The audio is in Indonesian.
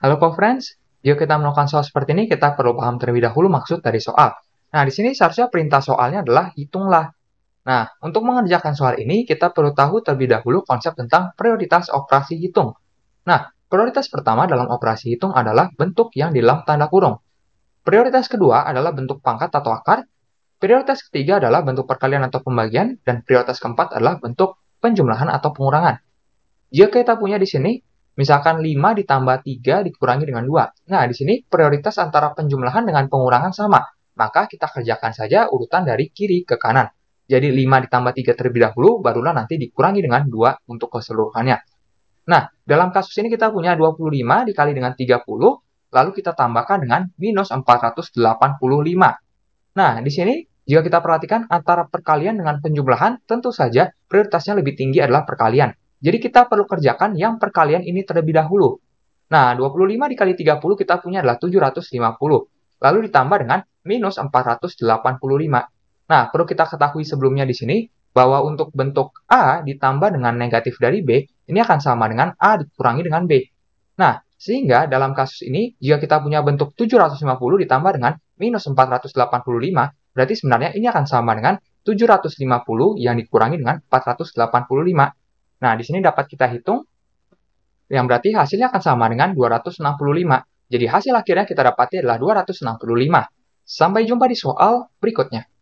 Halo co-friends, jika kita melakukan soal seperti ini, kita perlu paham terlebih dahulu maksud dari soal. Nah, di sini seharusnya perintah soalnya adalah hitunglah. Nah, untuk mengerjakan soal ini, kita perlu tahu terlebih dahulu konsep tentang prioritas operasi hitung. Nah, prioritas pertama dalam operasi hitung adalah bentuk yang di dalam tanda kurung. Prioritas kedua adalah bentuk pangkat atau akar. Prioritas ketiga adalah bentuk perkalian atau pembagian. Dan prioritas keempat adalah bentuk penjumlahan atau pengurangan. Jika kita punya di sini, Misalkan 5 ditambah 3 dikurangi dengan 2. Nah, di sini prioritas antara penjumlahan dengan pengurangan sama. Maka kita kerjakan saja urutan dari kiri ke kanan. Jadi 5 ditambah 3 terlebih dahulu, barulah nanti dikurangi dengan 2 untuk keseluruhannya. Nah, dalam kasus ini kita punya 25 dikali dengan 30, lalu kita tambahkan dengan minus 485. Nah, di sini jika kita perhatikan antara perkalian dengan penjumlahan, tentu saja prioritasnya lebih tinggi adalah perkalian. Jadi kita perlu kerjakan yang perkalian ini terlebih dahulu. Nah, 25 dikali 30 kita punya adalah 750. Lalu ditambah dengan minus 485. Nah, perlu kita ketahui sebelumnya di sini bahwa untuk bentuk A ditambah dengan negatif dari B, ini akan sama dengan A dikurangi dengan B. Nah, sehingga dalam kasus ini, jika kita punya bentuk 750 ditambah dengan minus 485, berarti sebenarnya ini akan sama dengan 750 yang dikurangi dengan 485. Nah, di sini dapat kita hitung, yang berarti hasilnya akan sama dengan 265. Jadi hasil akhirnya kita dapatnya adalah 265. Sampai jumpa di soal berikutnya.